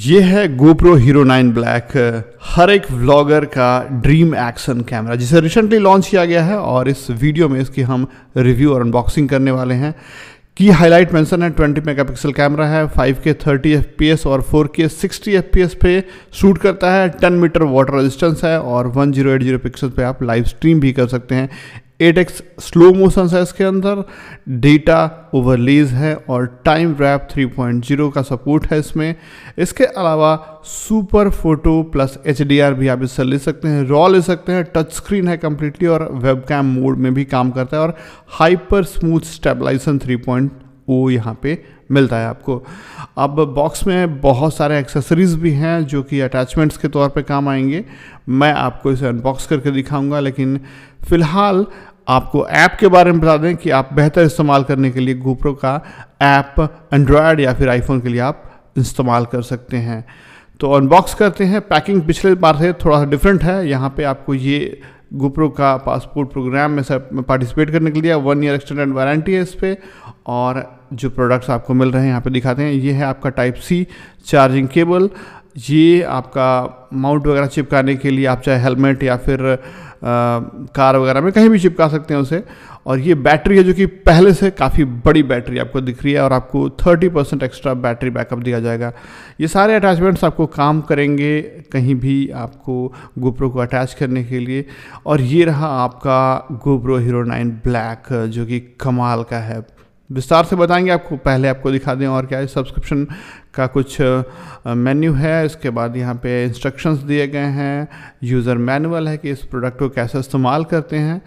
ये है GoPro Hero 9 Black हर एक व्लॉगर का ड्रीम एक्शन कैमरा जिसे रिसेंटली लॉन्च किया गया है और इस वीडियो में इसकी हम रिव्यू और अनबॉक्सिंग करने वाले हैं की हाईलाइट मेंशन है 20 मेगापिक्सल कैमरा है 5K 30 fps और 4K 60 fps पे शूट करता है 10 मीटर वाटर रेजिस्टेंस है और 1080 पिक्सल पे आप लाइव स्ट्रीम भी कर सकते हैं एट एक्स स्लो मोशन है इसके अंदर डेटा ओवरलीज है और टाइम रैप 3.0 का सपोर्ट है इसमें इसके अलावा सुपर फोटो प्लस एच भी आप इससे ले सकते हैं रॉ ले सकते हैं टच स्क्रीन है कम्प्लीटली और वेबकैम मोड में भी काम करता है और हाइपर स्मूथ स्टेबलाइजेशन 3.0 यहाँ पे मिलता है आपको अब बॉक्स में बहुत सारे एक्सेसरीज़ भी हैं जो कि अटैचमेंट्स के तौर पे काम आएंगे मैं आपको इसे अनबॉक्स करके दिखाऊंगा लेकिन फ़िलहाल आपको ऐप के बारे में बता दें कि आप बेहतर इस्तेमाल करने के लिए गोप्रो का ऐप एंड्रॉयड या फिर आईफोन के लिए आप इस्तेमाल कर सकते हैं तो अनबॉक्स करते हैं पैकिंग पिछले बार से थोड़ा सा डिफरेंट है यहाँ पे आपको ये गोप्रो का पासपोर्ट प्रोग्राम में सर पार्टिसिपेट करने के लिए वन ईयर एक्सटेंडेड वारंटी है इस पर और जो प्रोडक्ट्स आपको मिल रहे हैं यहाँ पे दिखाते हैं ये है आपका टाइप सी चार्जिंग केबल ये आपका माउंट वगैरह चिपकाने के लिए आप चाहे हेलमेट या फिर कार वगैरह में कहीं भी चिपका सकते हैं उसे और ये बैटरी है जो कि पहले से काफ़ी बड़ी बैटरी आपको दिख रही है और आपको 30 परसेंट एक्स्ट्रा बैटरी बैकअप दिया जाएगा ये सारे अटैचमेंट्स आपको काम करेंगे कहीं भी आपको गोप्रो को अटैच करने के लिए और ये रहा आपका गोप्रो हीरो नाइन ब्लैक जो कि कमाल का है विस्तार से बताएंगे आपको पहले आपको दिखा दें और क्या है सब्सक्रिप्शन का कुछ मेन्यू है इसके बाद यहाँ पे इंस्ट्रक्शंस दिए गए हैं यूज़र मैनुअल है कि इस प्रोडक्ट को कैसे इस्तेमाल करते हैं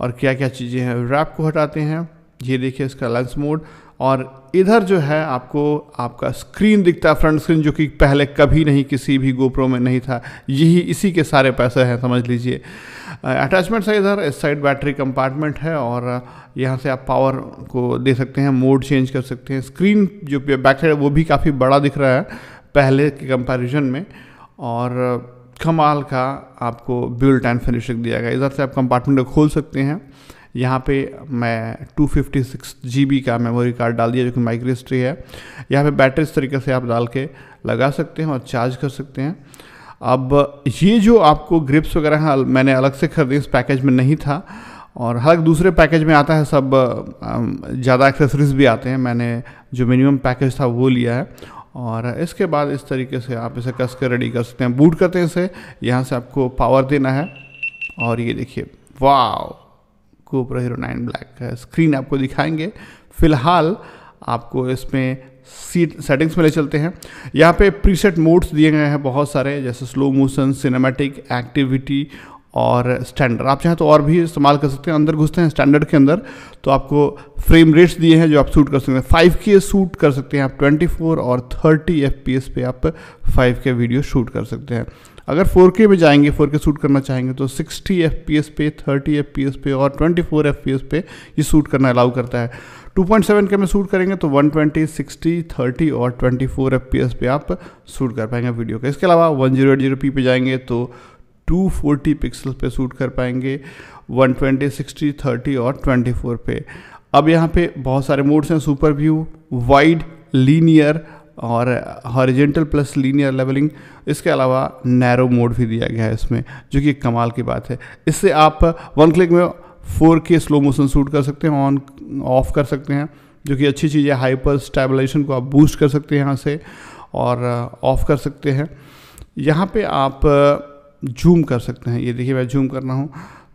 और क्या क्या चीज़ें हैं रैप को हटाते हैं ये देखिए इसका लंच मोड और इधर जो है आपको आपका स्क्रीन दिखता है फ्रंट स्क्रीन जो कि पहले कभी नहीं किसी भी गोप्रो में नहीं था यही इसी के सारे पैसे हैं समझ लीजिए अटैचमेंट है इधर इस साइड बैटरी कंपार्टमेंट है और यहाँ से आप पावर को दे सकते हैं मोड चेंज कर सकते हैं स्क्रीन जो बैक साइड वो भी काफ़ी बड़ा दिख रहा है पहले के कंपेरिजन में और कमाल का आपको बिल्ट एंड फिनिशिंग दिया गया इधर से आप कंपार्टमेंट को खोल सकते हैं यहाँ पे मैं 256 जीबी का मेमोरी कार्ड डाल दिया जो कि माइक्रो हिस्ट्री है यहाँ पे बैटरी इस तरीके से आप डाल के लगा सकते हैं और चार्ज कर सकते हैं अब ये जो आपको ग्रिप्स वगैरह मैंने अलग से खरीदे इस पैकेज में नहीं था और हालांकि दूसरे पैकेज में आता है सब ज़्यादा एक्सेसरीज भी आते हैं मैंने जो मिनिमम पैकेज था वो लिया है और इसके बाद इस तरीके से आप इसे कस कर रेडी कर सकते हैं बूट करते हैं इसे यहाँ से आपको पावर देना है और ये देखिए वाह GoPro hero nine black screen आपको दिखाएंगे फिलहाल आपको इसमें सीट सेटिंग्स में ले चलते हैं यहाँ पे प्रीसेट मोड्स दिए गए हैं बहुत सारे जैसे स्लो मोशन सिनेमैटिक एक्टिविटी और स्टैंडर्ड आप चाहें तो और भी इस्तेमाल कर सकते हैं अंदर घुसते हैं स्टैंडर्ड के अंदर तो आपको फ्रेम रेट्स दिए हैं जो आप शूट कर सकते हैं फाइव के शूट कर सकते हैं आप ट्वेंटी और थर्टी एफ पे आप फाइव के वीडियो शूट कर सकते हैं अगर 4K में जाएंगे 4K शूट करना चाहेंगे तो 60 FPS पे 30 FPS पे और 24 FPS पे ये शूट करना अलाउ करता है 2.7K के में शूट करेंगे तो 120, 60, 30 और 24 FPS पे आप शूट कर पाएंगे वीडियो का इसके अलावा 1080p पे जाएंगे तो 240 पिक्सल पे शूट कर पाएंगे 120, 60, 30 और 24 पे अब यहाँ पे बहुत सारे मोड्स हैं सुपर व्यू वाइड लीनियर और हॉरिजेंटल प्लस लीनियर लेवलिंग इसके अलावा नैरो मोड भी दिया गया है इसमें जो कि कमाल की बात है इससे आप वन क्लिक में four K slow motion shoot कर सकते हैं ऑन ऑफ कर सकते हैं जो कि अच्छी चीज़ है हाइपर स्टेबलाइजेशन को आप बूस्ट कर सकते हैं यहाँ से और ऑफ uh, कर सकते हैं यहाँ पे आप जूम uh, कर सकते हैं ये देखिए मैं जूम कर रहा हूँ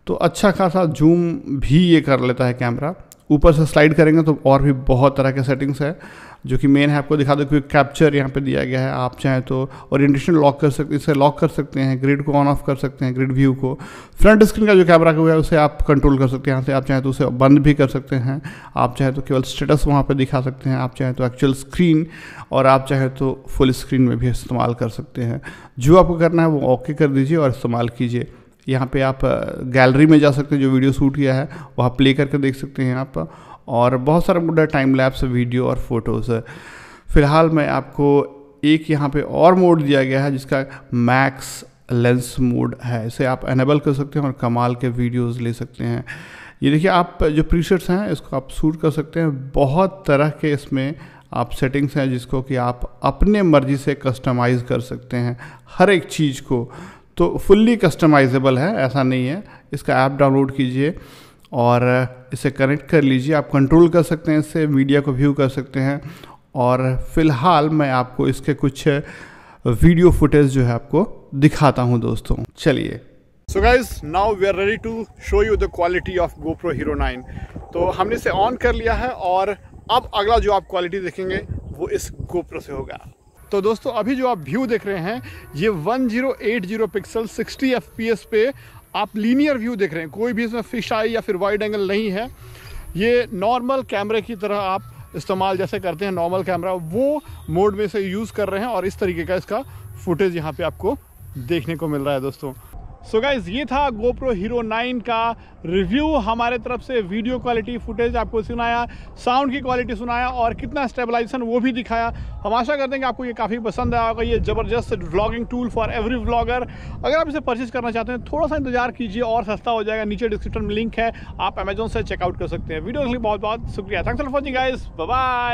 तो अच्छा खासा जूम भी ये कर लेता है कैमरा ऊपर से स्लाइड करेंगे तो और भी बहुत तरह के सेटिंग्स है जो कि मेन है आपको दिखा दो क्विक कैप्चर यहाँ पे दिया गया है आप चाहें तो ओरिएंटेशन लॉक कर सकते इसे लॉक कर सकते हैं ग्रिड को ऑन ऑफ कर सकते हैं ग्रिड व्यू को फ्रंट स्क्रीन का जो कैमरा हुआ है उसे आप कंट्रोल कर सकते हैं यहाँ से आप चाहें तो उसे बंद भी कर सकते हैं आप चाहें तो केवल स्टेटस वहाँ पर दिखा सकते हैं आप चाहें तो एक्चुअल स्क्रीन और आप चाहें तो फुल स्क्रीन में भी इस्तेमाल कर सकते हैं जो आपको करना है वो ओके कर दीजिए और इस्तेमाल कीजिए यहाँ पे आप गैलरी में जा सकते हैं जो वीडियो शूट किया है वहाँ प्ले करके देख सकते हैं आप और बहुत सारा मोडा टाइम लैप्स वीडियो और फोटोज़ फ़िलहाल मैं आपको एक यहाँ पे और मोड दिया गया है जिसका मैक्स लेंस मोड है इसे आप एनेबल कर सकते हैं और कमाल के वीडियोज़ ले सकते हैं ये देखिए आप जो प्रीशर्ट्स हैं इसको आप शूट कर सकते हैं बहुत तरह के इसमें आप सेटिंग्स हैं जिसको कि आप अपने मर्ज़ी से कस्टमाइज़ कर सकते हैं हर एक चीज़ को तो फुल्ली कस्टमाइजेबल है ऐसा नहीं है इसका ऐप डाउनलोड कीजिए और इसे कनेक्ट कर लीजिए आप कंट्रोल कर सकते हैं इससे मीडिया को व्यू कर सकते हैं और फ़िलहाल मैं आपको इसके कुछ वीडियो फुटेज जो है आपको दिखाता हूँ दोस्तों चलिए so guys now we are ready to show you the quality of GoPro hero nine तो हमने इसे ऑन कर लिया है और अब अगला जो आप क्वालिटी देखेंगे वो इस गोप्रो से होगा तो दोस्तों अभी जो आप व्यू देख रहे हैं ये 1080 पिक्सल 60 एफ पे आप लीनियर व्यू देख रहे हैं कोई भी इसमें फिश आई या फिर वाइड एंगल नहीं है ये नॉर्मल कैमरे की तरह आप इस्तेमाल जैसे करते हैं नॉर्मल कैमरा वो मोड में से यूज़ कर रहे हैं और इस तरीके का इसका फुटेज यहाँ पर आपको देखने को मिल रहा है दोस्तों सो so गाइज ये था गोप्रो हीरो 9 का रिव्यू हमारे तरफ से वीडियो क्वालिटी फुटेज आपको सुनाया साउंड की क्वालिटी सुनाया और कितना स्टेबलाइजेशन वो भी दिखाया हम आशा करते हैं कि आपको ये काफ़ी पसंद आया होगा ये ज़बरदस्त vlogging tool for every vlogger अगर आप इसे परचेज करना चाहते हैं थोड़ा सा इंतजार कीजिए और सस्ता हो जाएगा नीचे डिस्क्रिप्शन में लिंक है आप अमेजोन से चेकआउट कर सकते हैं वीडियो के लिए बहुत बहुत शुक्रिया thanks for watching guys bye